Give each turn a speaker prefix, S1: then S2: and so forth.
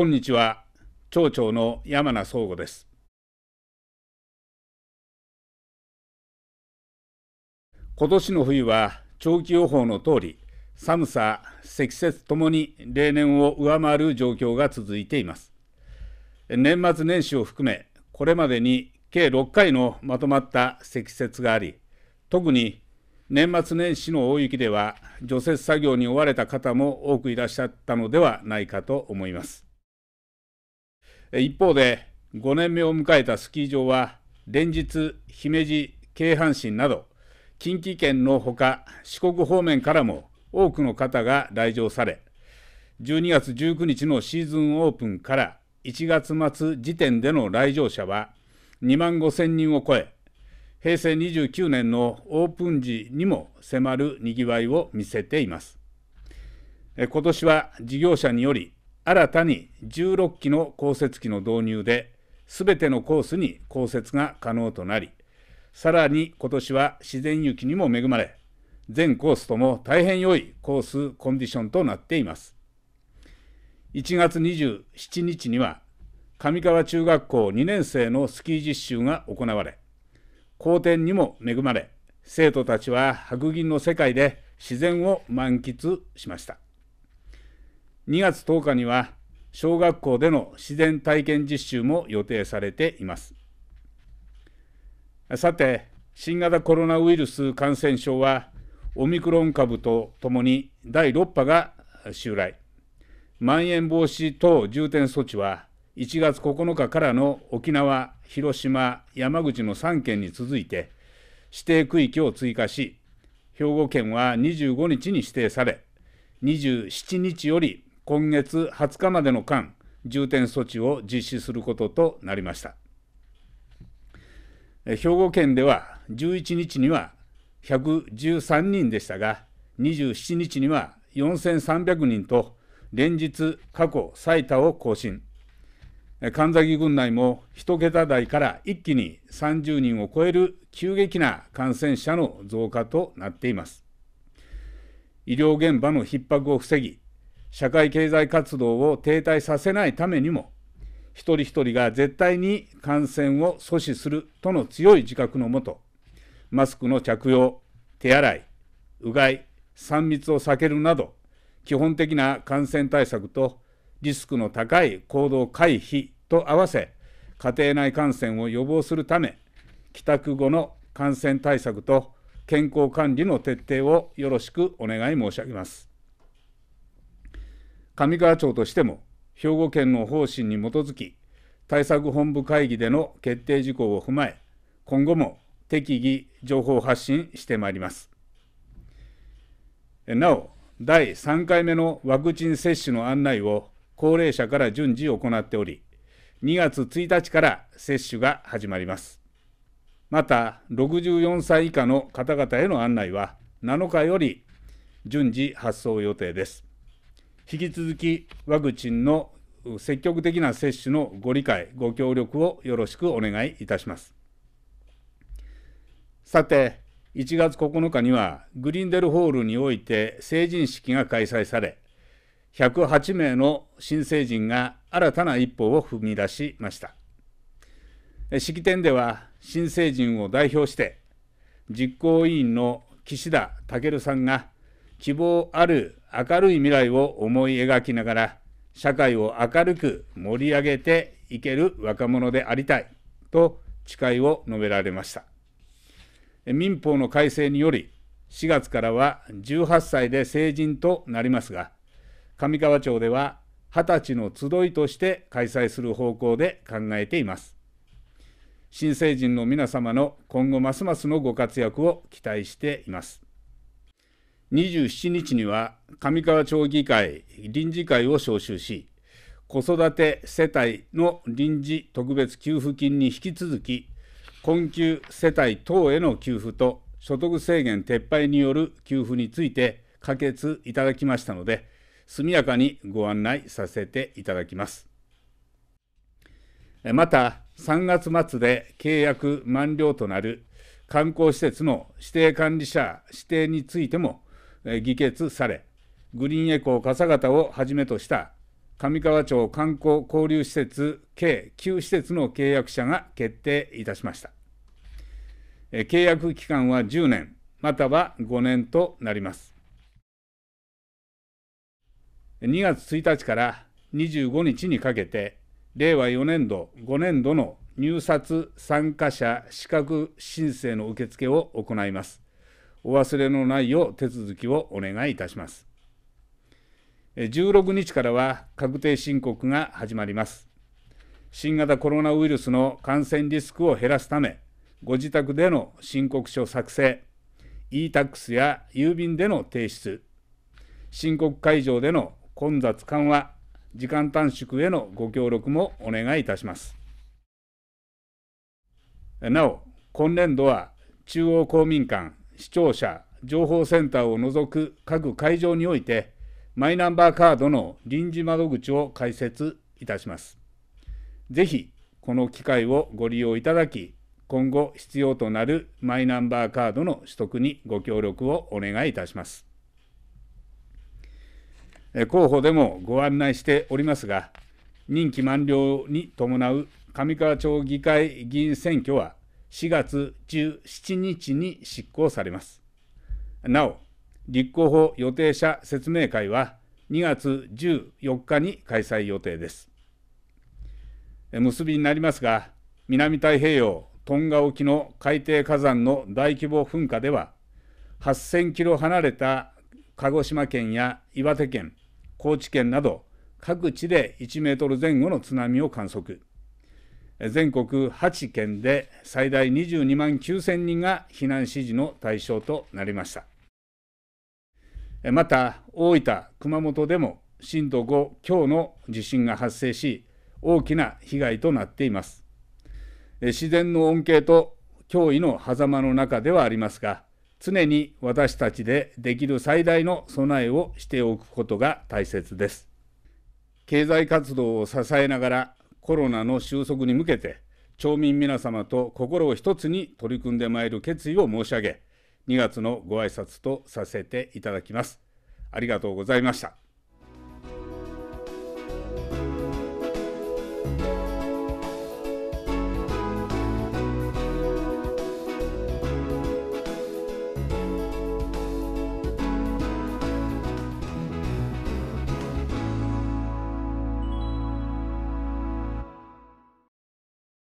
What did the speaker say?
S1: こんにちは町長の山名総吾です。今年の冬は長期予報の通り、寒さ、積雪ともに例年を上回る状況が続いています。年末年始を含め、これまでに計6回のまとまった積雪があり、特に年末年始の大雪では除雪作業に追われた方も多くいらっしゃったのではないかと思います。一方で5年目を迎えたスキー場は連日姫路京阪神など近畿圏のほか四国方面からも多くの方が来場され12月19日のシーズンオープンから1月末時点での来場者は2万5000人を超え平成29年のオープン時にも迫るにぎわいを見せています今年は事業者により新たに16機の降雪機の導入で、すべてのコースに降雪が可能となり、さらに今年は自然雪にも恵まれ、全コースとも大変良いコースコンディションとなっています。1月27日には、上川中学校2年生のスキー実習が行われ、好天にも恵まれ、生徒たちは白銀の世界で自然を満喫しました。2月10日には小学校での自然体験実習も予定されています。さて、新型コロナウイルス感染症はオミクロン株とともに第6波が襲来。まん延防止等重点措置は1月9日からの沖縄、広島、山口の3県に続いて指定区域を追加し、兵庫県は25日に指定され、27日より今月20日までの間、重点措置を実施することとなりました。兵庫県では11日には113人でしたが、27日には4300人と、連日過去最多を更新。神崎郡内も1桁台から一気に30人を超える急激な感染者の増加となっています。医療現場の逼迫を防ぎ、社会経済活動を停滞させないためにも、一人一人が絶対に感染を阻止するとの強い自覚のもと、マスクの着用、手洗い、うがい、3密を避けるなど、基本的な感染対策とリスクの高い行動回避と合わせ、家庭内感染を予防するため、帰宅後の感染対策と健康管理の徹底をよろしくお願い申し上げます。上川町としても兵庫県の方針に基づき対策本部会議での決定事項を踏まえ今後も適宜情報発信してまいりますなお第3回目のワクチン接種の案内を高齢者から順次行っており2月1日から接種が始まりますまた64歳以下の方々への案内は7日より順次発送予定です引き続きワクチンの積極的な接種のご理解、ご協力をよろしくお願いいたします。さて、1月9日にはグリンデルホールにおいて成人式が開催され、108名の新成人が新たな一歩を踏み出しました。式典では新成人を代表して、実行委員の岸田健さんが希望ある明るい未来を思い描きながら、社会を明るく盛り上げていける若者でありたいと誓いを述べられました。民法の改正により、4月からは18歳で成人となりますが、上川町では20歳の集いとして開催する方向で考えています。新成人の皆様の今後ますますのご活躍を期待しています。27日には上川町議会臨時会を招集し子育て世帯の臨時特別給付金に引き続き困窮世帯等への給付と所得制限撤廃による給付について可決いただきましたので速やかにご案内させていただきますまた3月末で契約満了となる観光施設の指定管理者指定についても議決され、グリーンエコー笠形をはじめとした上川町観光交流施設計9施設の契約者が決定いたしました。契約期間は10年、または5年となります。2月1日から25日にかけて、令和4年度、5年度の入札参加者資格申請の受付を行います。お忘れのないよう手続きをお願いいたします。16日からは確定申告が始まります。新型コロナウイルスの感染リスクを減らすため、ご自宅での申告書作成、e-tax や郵便での提出、申告会場での混雑緩和、時間短縮へのご協力もお願いいたします。なお、今年度は中央公民館視聴者、情報センターを除く各会場において、マイナンバーカードの臨時窓口を開設いたします。ぜひ、この機会をご利用いただき、今後必要となるマイナンバーカードの取得にご協力をお願いいたします。候補でもご案内しておりますが、任期満了に伴う上川町議会議員選挙は、4月17日に執行されます。なお、立候補予定者説明会は2月14日に開催予定です。結びになりますが、南太平洋トンガ沖の海底火山の大規模噴火では、8000キロ離れた鹿児島県や岩手県、高知県など各地で1メートル前後の津波を観測。全国8県で最大22万9 0人が避難指示の対象となりました。また、大分、熊本でも震度5強の地震が発生し、大きな被害となっています。自然の恩恵と脅威の狭間の中ではありますが、常に私たちでできる最大の備えをしておくことが大切です。経済活動を支えながらコロナの収束に向けて町民皆様と心を一つに取り組んでまいる決意を申し上げ2月のご挨拶とさせていただきますありがとうございました